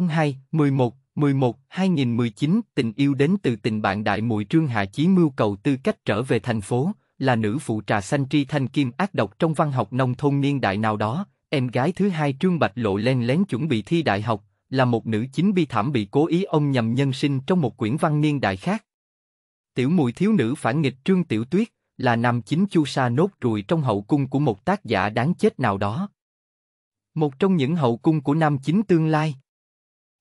02 11 11 2019 Tình yêu đến từ tình bạn đại mùi Trương Hạ Chí mưu cầu tư cách trở về thành phố, là nữ phụ trà xanh tri thanh kim ác độc trong văn học nông thôn niên đại nào đó, em gái thứ hai Trương Bạch Lộ len lén chuẩn bị thi đại học, là một nữ chính bi thảm bị cố ý ông nhầm nhân sinh trong một quyển văn niên đại khác. Tiểu mùi thiếu nữ phản nghịch Trương Tiểu Tuyết, là nam chính chu sa nốt ruồi trong hậu cung của một tác giả đáng chết nào đó. Một trong những hậu cung của nam chính tương lai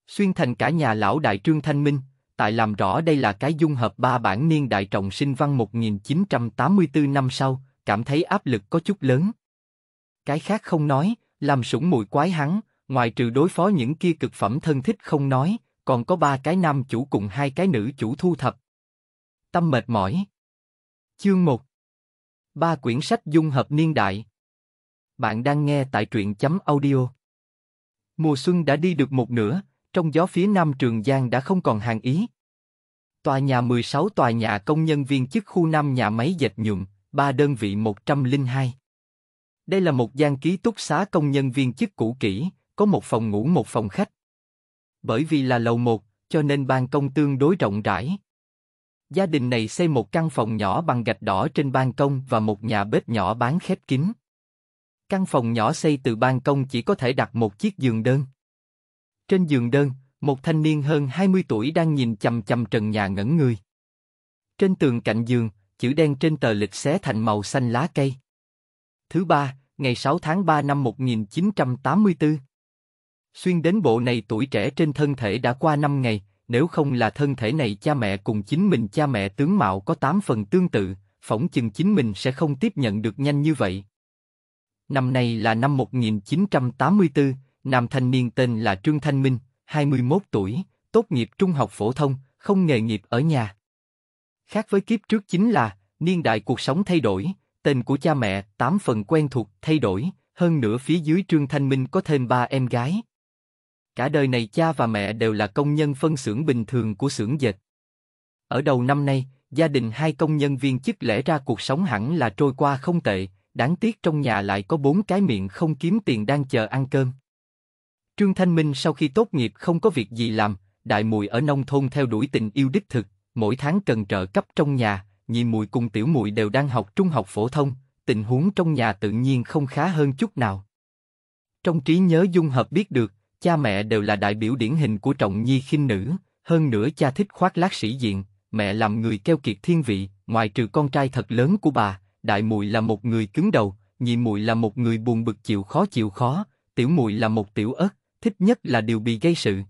xuyên thành cả nhà lão đại trương thanh minh, tại làm rõ đây là cái dung hợp ba bản niên đại trọng sinh văn 1984 năm sau, cảm thấy áp lực có chút lớn. Cái khác không nói, làm sủng mùi quái hắn, ngoài trừ đối phó những kia cực phẩm thân thích không nói, còn có ba cái nam chủ cùng hai cái nữ chủ thu thập. Tâm mệt mỏi. Chương 1 Ba quyển sách dung hợp niên đại Bạn đang nghe tại truyện chấm audio Mùa xuân đã đi được một nửa, trong gió phía nam Trường Giang đã không còn hàng ý. Tòa nhà 16 tòa nhà công nhân viên chức khu nam nhà máy dệt nhuộm, ba đơn vị 102. Đây là một gian ký túc xá công nhân viên chức cũ kỹ, có một phòng ngủ một phòng khách. Bởi vì là lầu một, cho nên ban công tương đối rộng rãi. Gia đình này xây một căn phòng nhỏ bằng gạch đỏ trên ban công và một nhà bếp nhỏ bán khép kín. Căn phòng nhỏ xây từ ban công chỉ có thể đặt một chiếc giường đơn. Trên giường đơn, một thanh niên hơn 20 tuổi đang nhìn chầm chầm trần nhà ngẩn người. Trên tường cạnh giường, chữ đen trên tờ lịch xé thành màu xanh lá cây. Thứ ba, ngày 6 tháng 3 năm 1984. Xuyên đến bộ này tuổi trẻ trên thân thể đã qua 5 ngày, nếu không là thân thể này cha mẹ cùng chính mình cha mẹ tướng mạo có 8 phần tương tự, phỏng chừng chính mình sẽ không tiếp nhận được nhanh như vậy. Năm nay là năm 1984, Nam thanh niên tên là Trương Thanh Minh, 21 tuổi, tốt nghiệp trung học phổ thông, không nghề nghiệp ở nhà. Khác với kiếp trước chính là, niên đại cuộc sống thay đổi, tên của cha mẹ, tám phần quen thuộc, thay đổi, hơn nữa phía dưới Trương Thanh Minh có thêm ba em gái. Cả đời này cha và mẹ đều là công nhân phân xưởng bình thường của xưởng dệt. Ở đầu năm nay, gia đình hai công nhân viên chức lẽ ra cuộc sống hẳn là trôi qua không tệ, đáng tiếc trong nhà lại có bốn cái miệng không kiếm tiền đang chờ ăn cơm. Trương Thanh Minh sau khi tốt nghiệp không có việc gì làm, đại mùi ở nông thôn theo đuổi tình yêu đích thực, mỗi tháng cần trợ cấp trong nhà, nhị mùi cùng tiểu mùi đều đang học trung học phổ thông, tình huống trong nhà tự nhiên không khá hơn chút nào. Trong trí nhớ dung hợp biết được, cha mẹ đều là đại biểu điển hình của trọng nhi khinh nữ, hơn nữa cha thích khoác lác sĩ diện, mẹ làm người keo kiệt thiên vị, ngoài trừ con trai thật lớn của bà, đại mùi là một người cứng đầu, nhị mùi là một người buồn bực chịu khó chịu khó, tiểu mùi là một tiểu ớt, thích nhất là điều bị gây sự.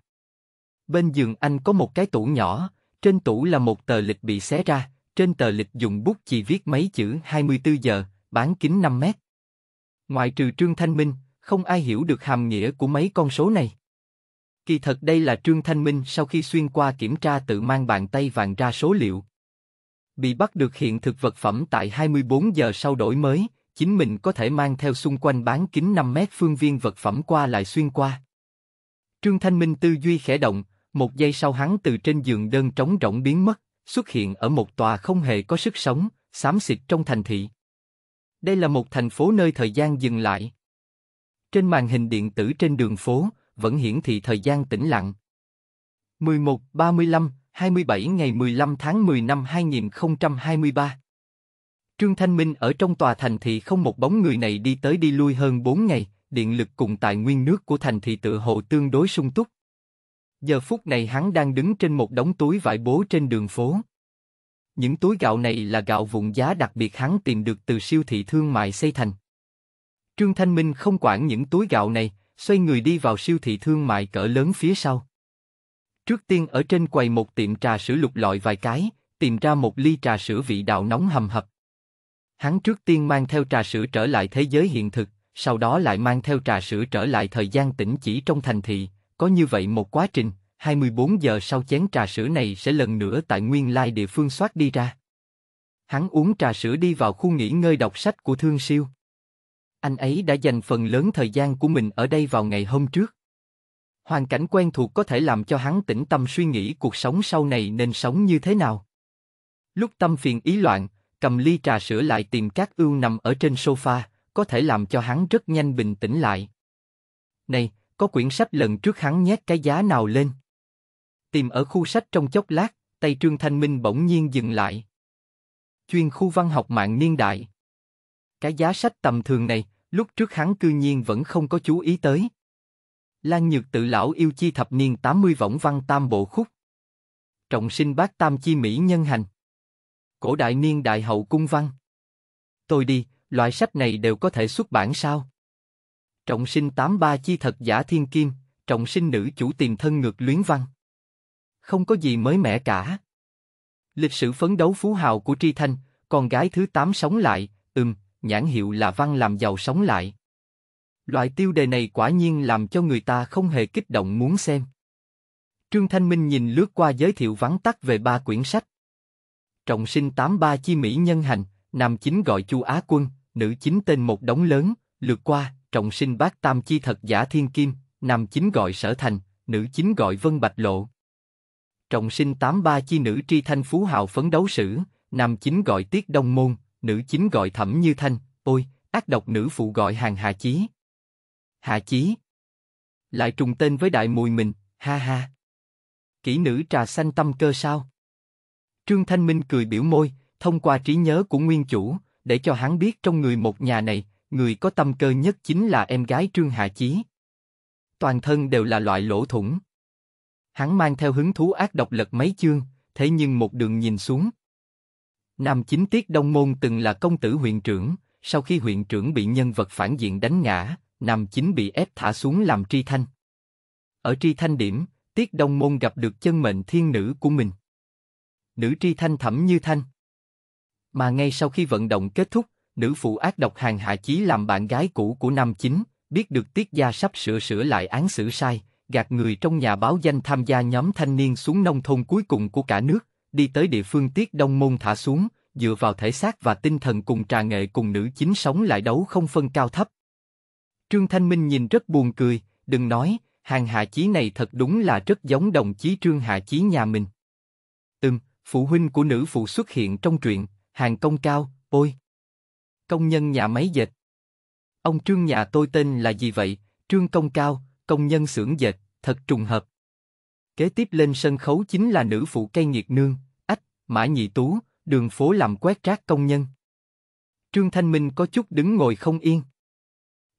Bên giường anh có một cái tủ nhỏ, trên tủ là một tờ lịch bị xé ra, trên tờ lịch dùng bút chỉ viết mấy chữ 24 giờ, bán kính 5 mét. Ngoại trừ Trương Thanh Minh, không ai hiểu được hàm nghĩa của mấy con số này. Kỳ thật đây là Trương Thanh Minh sau khi xuyên qua kiểm tra tự mang bàn tay vàng ra số liệu. Bị bắt được hiện thực vật phẩm tại 24 giờ sau đổi mới, chính mình có thể mang theo xung quanh bán kính 5 mét phương viên vật phẩm qua lại xuyên qua. Trương Thanh Minh tư duy khẽ động, một giây sau hắn từ trên giường đơn trống rỗng biến mất, xuất hiện ở một tòa không hề có sức sống, xám xịt trong thành thị. Đây là một thành phố nơi thời gian dừng lại. Trên màn hình điện tử trên đường phố, vẫn hiển thị thời gian tĩnh lặng. 11, 35, 27 ngày 15 tháng 10 năm 2023 Trương Thanh Minh ở trong tòa thành thị không một bóng người này đi tới đi lui hơn 4 ngày điện lực cùng tài nguyên nước của thành thị tự hồ tương đối sung túc. Giờ phút này hắn đang đứng trên một đống túi vải bố trên đường phố. Những túi gạo này là gạo vụn giá đặc biệt hắn tìm được từ siêu thị thương mại xây thành. Trương Thanh Minh không quản những túi gạo này, xoay người đi vào siêu thị thương mại cỡ lớn phía sau. Trước tiên ở trên quầy một tiệm trà sữa lục lọi vài cái, tìm ra một ly trà sữa vị đạo nóng hầm hập. Hắn trước tiên mang theo trà sữa trở lại thế giới hiện thực, sau đó lại mang theo trà sữa trở lại thời gian tĩnh chỉ trong thành thị, có như vậy một quá trình, 24 giờ sau chén trà sữa này sẽ lần nữa tại nguyên lai địa phương soát đi ra. Hắn uống trà sữa đi vào khu nghỉ ngơi đọc sách của Thương Siêu. Anh ấy đã dành phần lớn thời gian của mình ở đây vào ngày hôm trước. Hoàn cảnh quen thuộc có thể làm cho hắn tĩnh tâm suy nghĩ cuộc sống sau này nên sống như thế nào. Lúc tâm phiền ý loạn, cầm ly trà sữa lại tìm các ưu nằm ở trên sofa, có thể làm cho hắn rất nhanh bình tĩnh lại. Này, có quyển sách lần trước hắn nhét cái giá nào lên? Tìm ở khu sách trong chốc lát, tay Trương Thanh Minh bỗng nhiên dừng lại. Chuyên khu văn học mạng niên đại. Cái giá sách tầm thường này, lúc trước hắn cư nhiên vẫn không có chú ý tới. Lan Nhược tự lão yêu chi thập niên 80 võng văn tam bộ khúc. Trọng sinh bác tam chi mỹ nhân hành. Cổ đại niên đại hậu cung văn. Tôi đi, Loại sách này đều có thể xuất bản sao? Trọng sinh Tám Ba chi thật giả thiên kim, trọng sinh nữ chủ tìm thân ngược luyến văn. Không có gì mới mẻ cả. Lịch sử phấn đấu phú hào của Tri Thanh, con gái thứ tám sống lại, ừm, nhãn hiệu là văn làm giàu sống lại. Loại tiêu đề này quả nhiên làm cho người ta không hề kích động muốn xem. Trương Thanh Minh nhìn lướt qua giới thiệu vắng tắt về ba quyển sách. Trọng sinh Tám Ba chi Mỹ nhân hành, nam chính gọi Chu Á Quân, nữ chính tên một đống lớn, lượt qua, trọng sinh bác tam chi thật giả thiên kim, nam chính gọi sở thành, nữ chính gọi vân bạch lộ. Trọng sinh tám ba chi nữ tri thanh phú hào phấn đấu sử, nam chính gọi tiết đông môn, nữ chính gọi thẩm như thanh, ôi, ác độc nữ phụ gọi hàng hà chí. Hà chí. Lại trùng tên với đại mùi mình, ha ha. Kỹ nữ trà xanh tâm cơ sao? Trương Thanh Minh cười biểu môi, thông qua trí nhớ của nguyên chủ, để cho hắn biết trong người một nhà này, người có tâm cơ nhất chính là em gái Trương hà Chí. Toàn thân đều là loại lỗ thủng. Hắn mang theo hứng thú ác độc lật mấy chương, thế nhưng một đường nhìn xuống. Nam chính tiết Đông Môn từng là công tử huyện trưởng, sau khi huyện trưởng bị nhân vật phản diện đánh ngã, Nam chính bị ép thả xuống làm tri thanh. Ở tri thanh điểm, tiết Đông Môn gặp được chân mệnh thiên nữ của mình. Nữ tri thanh thẩm như thanh, mà ngay sau khi vận động kết thúc, nữ phụ ác độc hàng hạ chí làm bạn gái cũ của nam chính, biết được tiết gia sắp sửa sửa lại án xử sai, gạt người trong nhà báo danh tham gia nhóm thanh niên xuống nông thôn cuối cùng của cả nước, đi tới địa phương tiết đông môn thả xuống, dựa vào thể xác và tinh thần cùng trà nghệ cùng nữ chính sống lại đấu không phân cao thấp. Trương Thanh Minh nhìn rất buồn cười, đừng nói, hàng hạ chí này thật đúng là rất giống đồng chí Trương Hạ Chí nhà mình. Ừm, phụ huynh của nữ phụ xuất hiện trong truyện, hàng công cao, ôi! Công nhân nhà máy dệt. Ông Trương nhà tôi tên là gì vậy? Trương Công Cao, công nhân xưởng dệt, thật trùng hợp. Kế tiếp lên sân khấu chính là nữ phụ cây nghiệt nương, ách, mã nhị tú, đường phố làm quét rác công nhân. Trương Thanh Minh có chút đứng ngồi không yên.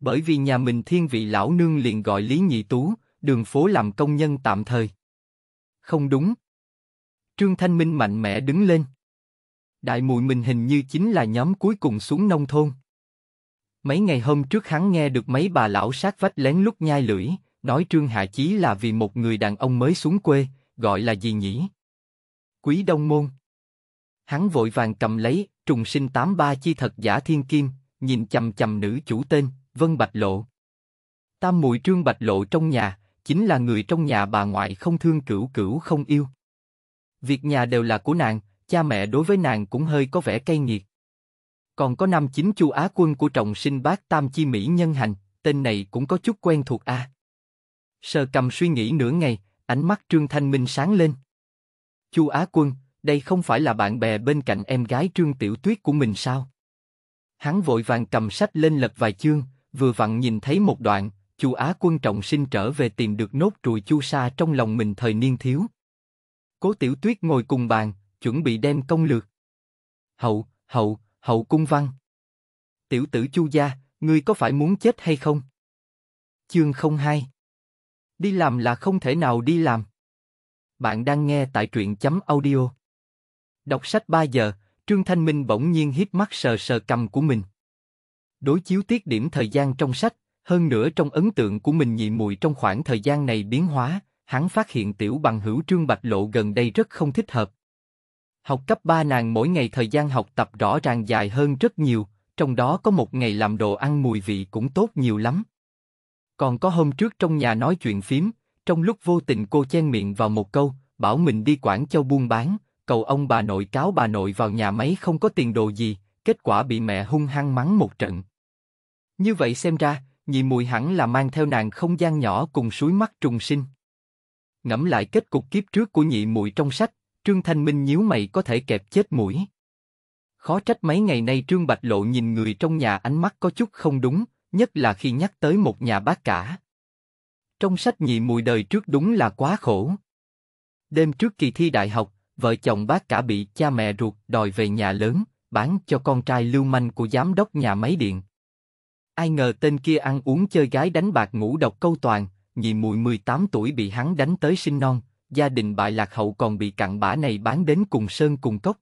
Bởi vì nhà mình thiên vị lão nương liền gọi Lý Nhị Tú, đường phố làm công nhân tạm thời. Không đúng. Trương Thanh Minh mạnh mẽ đứng lên đại mùi mình hình như chính là nhóm cuối cùng xuống nông thôn. Mấy ngày hôm trước hắn nghe được mấy bà lão sát vách lén lút nhai lưỡi, nói Trương Hạ Chí là vì một người đàn ông mới xuống quê, gọi là gì nhỉ? Quý Đông Môn. Hắn vội vàng cầm lấy, trùng sinh tám ba chi thật giả thiên kim, nhìn chầm chầm nữ chủ tên, Vân Bạch Lộ. Tam mùi Trương Bạch Lộ trong nhà, chính là người trong nhà bà ngoại không thương cửu cửu không yêu. Việc nhà đều là của nàng, cha mẹ đối với nàng cũng hơi có vẻ cay nghiệt. Còn có năm chính chu Á quân của trọng sinh bác Tam Chi Mỹ Nhân Hành, tên này cũng có chút quen thuộc a. À. Sơ cầm suy nghĩ nửa ngày, ánh mắt Trương Thanh Minh sáng lên. chu Á quân, đây không phải là bạn bè bên cạnh em gái Trương Tiểu Tuyết của mình sao? Hắn vội vàng cầm sách lên lật vài chương, vừa vặn nhìn thấy một đoạn, chu Á quân trọng sinh trở về tìm được nốt trùi chu sa trong lòng mình thời niên thiếu. Cố Tiểu Tuyết ngồi cùng bàn, chuẩn bị đem công lược. Hậu, hậu, hậu cung văn. Tiểu tử Chu gia, ngươi có phải muốn chết hay không? Chương 02 Đi làm là không thể nào đi làm. Bạn đang nghe tại truyện chấm audio. Đọc sách 3 giờ, Trương Thanh Minh bỗng nhiên hít mắt sờ sờ cầm của mình. Đối chiếu tiết điểm thời gian trong sách, hơn nữa trong ấn tượng của mình nhị muội trong khoảng thời gian này biến hóa, hắn phát hiện tiểu bằng hữu Trương Bạch Lộ gần đây rất không thích hợp, Học cấp 3 nàng mỗi ngày thời gian học tập rõ ràng dài hơn rất nhiều, trong đó có một ngày làm đồ ăn mùi vị cũng tốt nhiều lắm. Còn có hôm trước trong nhà nói chuyện phím, trong lúc vô tình cô chen miệng vào một câu, bảo mình đi Quảng Châu buôn bán, cầu ông bà nội cáo bà nội vào nhà máy không có tiền đồ gì, kết quả bị mẹ hung hăng mắng một trận. Như vậy xem ra, nhị mùi hẳn là mang theo nàng không gian nhỏ cùng suối mắt trùng sinh. Ngẫm lại kết cục kiếp trước của nhị mùi trong sách, Trương Thanh Minh nhíu mày có thể kẹp chết mũi. Khó trách mấy ngày nay Trương Bạch Lộ nhìn người trong nhà ánh mắt có chút không đúng, nhất là khi nhắc tới một nhà bác cả. Trong sách nhị mùi đời trước đúng là quá khổ. Đêm trước kỳ thi đại học, vợ chồng bác cả bị cha mẹ ruột đòi về nhà lớn, bán cho con trai lưu manh của giám đốc nhà máy điện. Ai ngờ tên kia ăn uống chơi gái đánh bạc ngủ độc câu toàn, nhị mùi 18 tuổi bị hắn đánh tới sinh non, gia đình bại lạc hậu còn bị cặn bã này bán đến cùng sơn cùng cốc.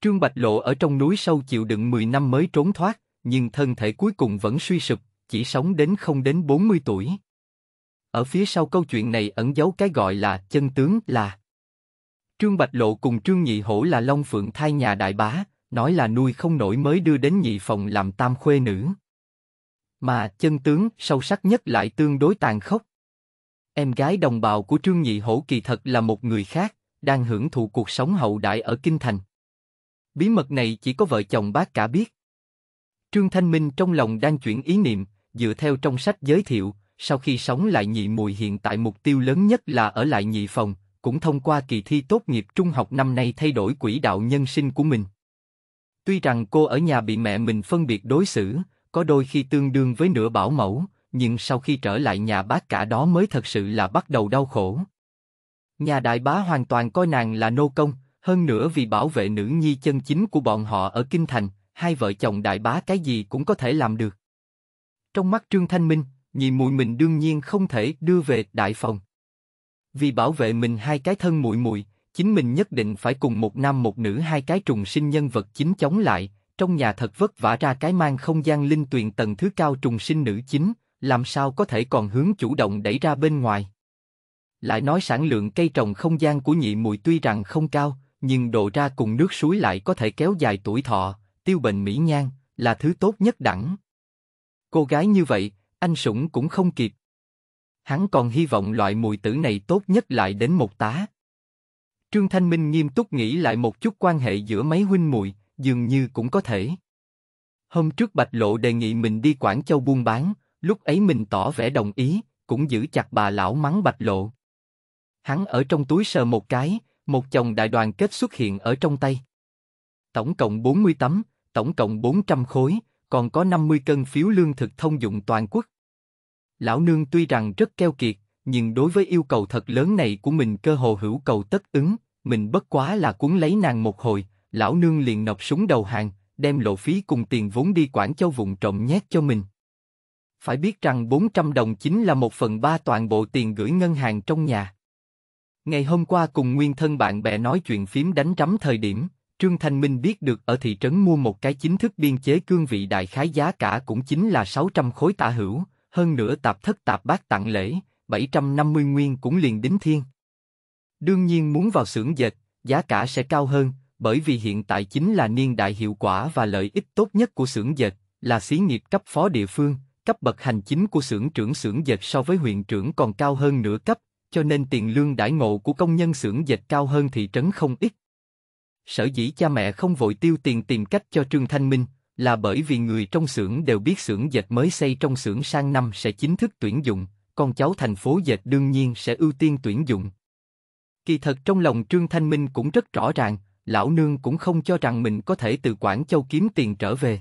Trương Bạch Lộ ở trong núi sâu chịu đựng 10 năm mới trốn thoát, nhưng thân thể cuối cùng vẫn suy sụp, chỉ sống đến không đến 40 tuổi. Ở phía sau câu chuyện này ẩn giấu cái gọi là chân tướng là Trương Bạch Lộ cùng Trương Nhị Hổ là Long Phượng thai nhà đại bá, nói là nuôi không nổi mới đưa đến nhị phòng làm tam khuê nữ. Mà chân tướng sâu sắc nhất lại tương đối tàn khốc. Em gái đồng bào của Trương Nhị Hổ kỳ thật là một người khác, đang hưởng thụ cuộc sống hậu đại ở Kinh Thành. Bí mật này chỉ có vợ chồng bác cả biết. Trương Thanh Minh trong lòng đang chuyển ý niệm, dựa theo trong sách giới thiệu, sau khi sống lại nhị mùi hiện tại mục tiêu lớn nhất là ở lại nhị phòng, cũng thông qua kỳ thi tốt nghiệp trung học năm nay thay đổi quỹ đạo nhân sinh của mình. Tuy rằng cô ở nhà bị mẹ mình phân biệt đối xử, có đôi khi tương đương với nửa bảo mẫu, nhưng sau khi trở lại nhà bác cả đó mới thật sự là bắt đầu đau khổ. Nhà đại bá hoàn toàn coi nàng là nô công, hơn nữa vì bảo vệ nữ nhi chân chính của bọn họ ở Kinh Thành, hai vợ chồng đại bá cái gì cũng có thể làm được. Trong mắt Trương Thanh Minh, nhị muội mình đương nhiên không thể đưa về đại phòng. Vì bảo vệ mình hai cái thân muội muội, chính mình nhất định phải cùng một nam một nữ hai cái trùng sinh nhân vật chính chống lại, trong nhà thật vất vả ra cái mang không gian linh tuyền tầng thứ cao trùng sinh nữ chính, làm sao có thể còn hướng chủ động đẩy ra bên ngoài. Lại nói sản lượng cây trồng không gian của nhị mùi tuy rằng không cao, nhưng độ ra cùng nước suối lại có thể kéo dài tuổi thọ, tiêu bệnh mỹ nhan, là thứ tốt nhất đẳng. Cô gái như vậy, anh Sủng cũng không kịp. Hắn còn hy vọng loại mùi tử này tốt nhất lại đến một tá. Trương Thanh Minh nghiêm túc nghĩ lại một chút quan hệ giữa mấy huynh mùi, dường như cũng có thể. Hôm trước Bạch Lộ đề nghị mình đi Quảng Châu buôn bán, lúc ấy mình tỏ vẻ đồng ý, cũng giữ chặt bà lão mắng bạch lộ. Hắn ở trong túi sờ một cái, một chồng đại đoàn kết xuất hiện ở trong tay. Tổng cộng 40 tấm, tổng cộng 400 khối, còn có 50 cân phiếu lương thực thông dụng toàn quốc. Lão nương tuy rằng rất keo kiệt, nhưng đối với yêu cầu thật lớn này của mình cơ hồ hữu cầu tất ứng, mình bất quá là cuốn lấy nàng một hồi, lão nương liền nộp súng đầu hàng, đem lộ phí cùng tiền vốn đi Quảng Châu vùng trộm nhét cho mình. Phải biết rằng 400 đồng chính là một phần ba toàn bộ tiền gửi ngân hàng trong nhà. Ngày hôm qua cùng nguyên thân bạn bè nói chuyện phím đánh trắm thời điểm, Trương Thanh Minh biết được ở thị trấn mua một cái chính thức biên chế cương vị đại khái giá cả cũng chính là 600 khối tạ hữu, hơn nữa tạp thất tạp bác tặng lễ, 750 nguyên cũng liền đính thiên. Đương nhiên muốn vào xưởng dệt, giá cả sẽ cao hơn, bởi vì hiện tại chính là niên đại hiệu quả và lợi ích tốt nhất của xưởng dệt, là xí nghiệp cấp phó địa phương, cấp bậc hành chính của xưởng trưởng xưởng dệt so với huyện trưởng còn cao hơn nửa cấp, cho nên tiền lương đãi ngộ của công nhân xưởng dệt cao hơn thị trấn không ít. Sở dĩ cha mẹ không vội tiêu tiền tìm cách cho Trương Thanh Minh là bởi vì người trong xưởng đều biết xưởng dệt mới xây trong xưởng sang năm sẽ chính thức tuyển dụng, con cháu thành phố dệt đương nhiên sẽ ưu tiên tuyển dụng. Kỳ thật trong lòng Trương Thanh Minh cũng rất rõ ràng, lão nương cũng không cho rằng mình có thể tự quản Châu kiếm tiền trở về.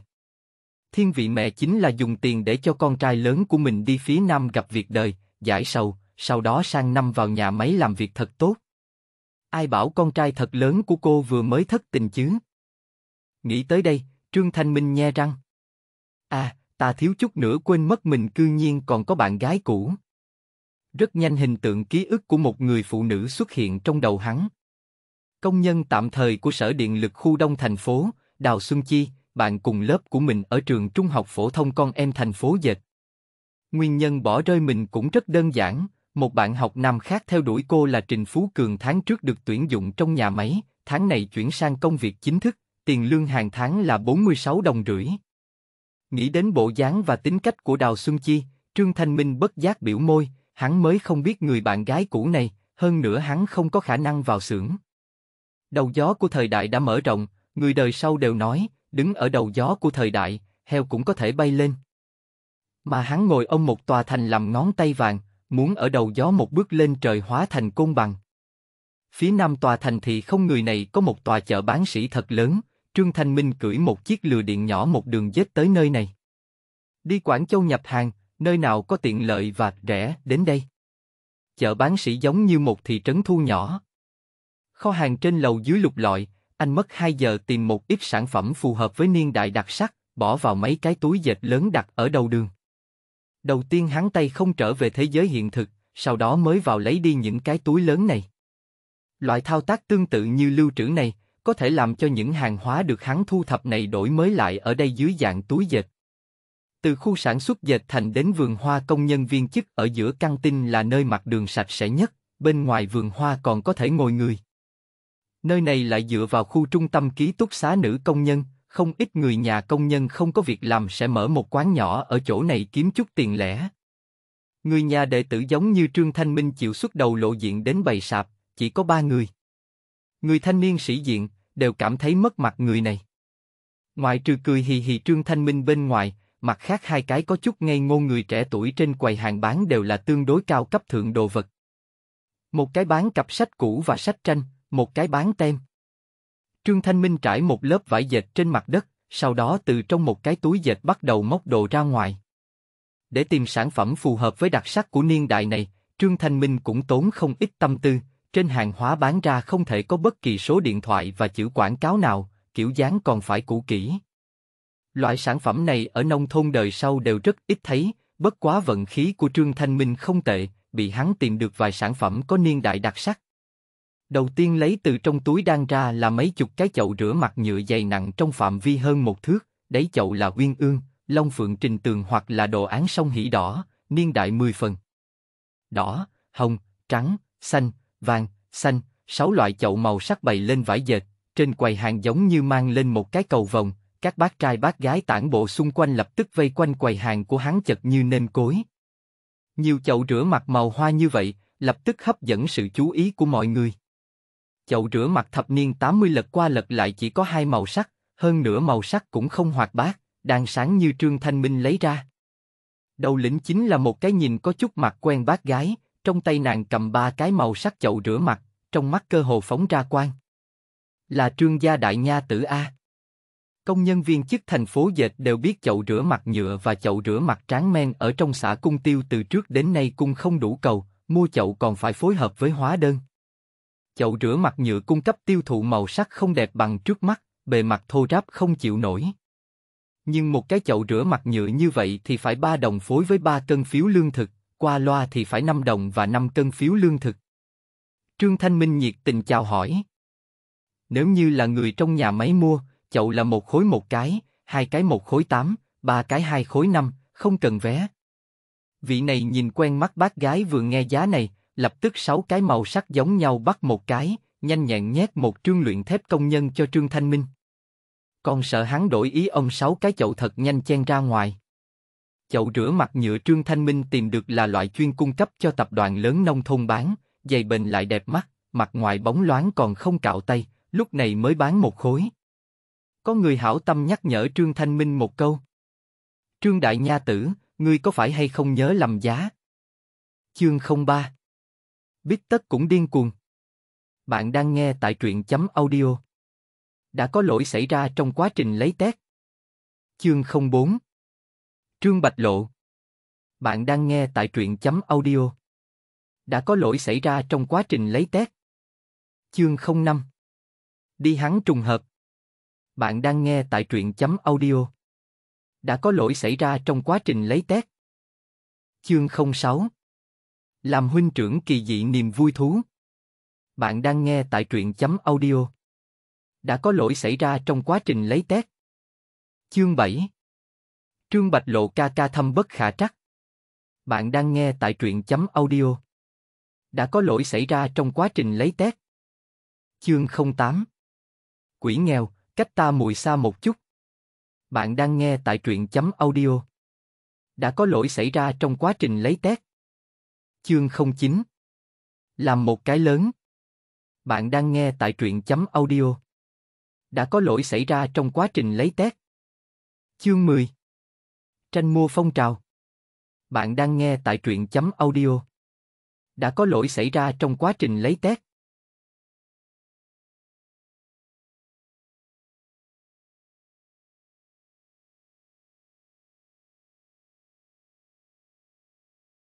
Thiên vị mẹ chính là dùng tiền để cho con trai lớn của mình đi phía Nam gặp việc đời, giải sầu, sau đó sang năm vào nhà máy làm việc thật tốt. Ai bảo con trai thật lớn của cô vừa mới thất tình chứ? Nghĩ tới đây, Trương Thanh Minh nhe răng. À, ta thiếu chút nữa quên mất mình cư nhiên còn có bạn gái cũ. Rất nhanh hình tượng ký ức của một người phụ nữ xuất hiện trong đầu hắn. Công nhân tạm thời của Sở Điện lực khu Đông thành phố, Đào Xuân Chi, bạn cùng lớp của mình ở trường trung học phổ thông con em thành phố Dệt. Nguyên nhân bỏ rơi mình cũng rất đơn giản, một bạn học nam khác theo đuổi cô là Trình Phú Cường tháng trước được tuyển dụng trong nhà máy, tháng này chuyển sang công việc chính thức, tiền lương hàng tháng là 46 đồng rưỡi. Nghĩ đến bộ dáng và tính cách của Đào Xuân Chi, Trương Thanh Minh bất giác biểu môi, hắn mới không biết người bạn gái cũ này, hơn nữa hắn không có khả năng vào xưởng. Đầu gió của thời đại đã mở rộng, người đời sau đều nói, Đứng ở đầu gió của thời đại, heo cũng có thể bay lên. Mà hắn ngồi ông một tòa thành làm ngón tay vàng, muốn ở đầu gió một bước lên trời hóa thành côn bằng. Phía nam tòa thành thì không người này có một tòa chợ bán sĩ thật lớn, Trương Thanh Minh cưỡi một chiếc lừa điện nhỏ một đường dết tới nơi này. Đi Quảng Châu nhập hàng, nơi nào có tiện lợi và rẻ, đến đây. Chợ bán sĩ giống như một thị trấn thu nhỏ. Kho hàng trên lầu dưới lục lọi, anh mất 2 giờ tìm một ít sản phẩm phù hợp với niên đại đặc sắc, bỏ vào mấy cái túi dệt lớn đặt ở đầu đường. Đầu tiên hắn tay không trở về thế giới hiện thực, sau đó mới vào lấy đi những cái túi lớn này. Loại thao tác tương tự như lưu trữ này, có thể làm cho những hàng hóa được hắn thu thập này đổi mới lại ở đây dưới dạng túi dệt. Từ khu sản xuất dệt thành đến vườn hoa công nhân viên chức ở giữa căng tin là nơi mặt đường sạch sẽ nhất, bên ngoài vườn hoa còn có thể ngồi người. Nơi này lại dựa vào khu trung tâm ký túc xá nữ công nhân, không ít người nhà công nhân không có việc làm sẽ mở một quán nhỏ ở chỗ này kiếm chút tiền lẻ. Người nhà đệ tử giống như Trương Thanh Minh chịu xuất đầu lộ diện đến bày sạp, chỉ có ba người. Người thanh niên sĩ diện, đều cảm thấy mất mặt người này. Ngoài trừ cười hì hì Trương Thanh Minh bên ngoài, mặt khác hai cái có chút ngây ngô người trẻ tuổi trên quầy hàng bán đều là tương đối cao cấp thượng đồ vật. Một cái bán cặp sách cũ và sách tranh, một cái bán tem. Trương Thanh Minh trải một lớp vải dệt trên mặt đất, sau đó từ trong một cái túi dệt bắt đầu móc đồ ra ngoài. Để tìm sản phẩm phù hợp với đặc sắc của niên đại này, Trương Thanh Minh cũng tốn không ít tâm tư, trên hàng hóa bán ra không thể có bất kỳ số điện thoại và chữ quảng cáo nào, kiểu dáng còn phải cũ kỹ. Loại sản phẩm này ở nông thôn đời sau đều rất ít thấy, bất quá vận khí của Trương Thanh Minh không tệ, bị hắn tìm được vài sản phẩm có niên đại đặc sắc. Đầu tiên lấy từ trong túi đan ra là mấy chục cái chậu rửa mặt nhựa dày nặng trong phạm vi hơn một thước, đấy chậu là uyên ương, long phượng trình tường hoặc là đồ án sông hỉ đỏ, niên đại 10 phần. Đỏ, hồng, trắng, xanh, vàng, xanh, sáu loại chậu màu sắc bày lên vải dệt, trên quầy hàng giống như mang lên một cái cầu vòng, các bác trai bác gái tản bộ xung quanh lập tức vây quanh quầy hàng của hắn chật như nêm cối. Nhiều chậu rửa mặt màu hoa như vậy, lập tức hấp dẫn sự chú ý của mọi người chậu rửa mặt thập niên 80 lật qua lật lại chỉ có hai màu sắc, hơn nữa màu sắc cũng không hoạt bát, đang sáng như Trương Thanh Minh lấy ra. Đầu lĩnh chính là một cái nhìn có chút mặt quen bác gái, trong tay nàng cầm ba cái màu sắc chậu rửa mặt, trong mắt cơ hồ phóng ra quang. Là Trương gia đại nha tử A. Công nhân viên chức thành phố dệt đều biết chậu rửa mặt nhựa và chậu rửa mặt tráng men ở trong xã cung tiêu từ trước đến nay cung không đủ cầu, mua chậu còn phải phối hợp với hóa đơn chậu rửa mặt nhựa cung cấp tiêu thụ màu sắc không đẹp bằng trước mắt, bề mặt thô ráp không chịu nổi. Nhưng một cái chậu rửa mặt nhựa như vậy thì phải 3 đồng phối với 3 cân phiếu lương thực, qua loa thì phải 5 đồng và 5 cân phiếu lương thực. Trương Thanh Minh nhiệt tình chào hỏi. Nếu như là người trong nhà máy mua, chậu là một khối một cái, hai cái một khối tám, ba cái hai khối năm, không cần vé. Vị này nhìn quen mắt bác gái vừa nghe giá này, lập tức sáu cái màu sắc giống nhau bắt một cái, nhanh nhẹn nhét một trương luyện thép công nhân cho Trương Thanh Minh. Còn sợ hắn đổi ý ông sáu cái chậu thật nhanh chen ra ngoài. Chậu rửa mặt nhựa Trương Thanh Minh tìm được là loại chuyên cung cấp cho tập đoàn lớn nông thôn bán, dày bền lại đẹp mắt, mặt ngoài bóng loáng còn không cạo tay, lúc này mới bán một khối. Có người hảo tâm nhắc nhở Trương Thanh Minh một câu. Trương Đại Nha Tử, ngươi có phải hay không nhớ lầm giá? Chương 03 biết tất cũng điên cuồng. Bạn đang nghe tại truyện chấm audio. Đã có lỗi xảy ra trong quá trình lấy test. Chương 04 Trương Bạch Lộ Bạn đang nghe tại truyện chấm audio. Đã có lỗi xảy ra trong quá trình lấy test. Chương 05 Đi hắn trùng hợp Bạn đang nghe tại truyện chấm audio. Đã có lỗi xảy ra trong quá trình lấy test. Chương 06 làm huynh trưởng kỳ dị niềm vui thú. Bạn đang nghe tại truyện chấm audio. Đã có lỗi xảy ra trong quá trình lấy test. Chương 7 Trương Bạch Lộ ca ca thâm bất khả trắc. Bạn đang nghe tại truyện chấm audio. Đã có lỗi xảy ra trong quá trình lấy test. Chương 08 Quỷ nghèo, cách ta mùi xa một chút. Bạn đang nghe tại truyện chấm audio. Đã có lỗi xảy ra trong quá trình lấy test. Chương 09 Làm một cái lớn Bạn đang nghe tại truyện chấm audio Đã có lỗi xảy ra trong quá trình lấy test Chương 10 Tranh mua phong trào Bạn đang nghe tại truyện chấm audio Đã có lỗi xảy ra trong quá trình lấy test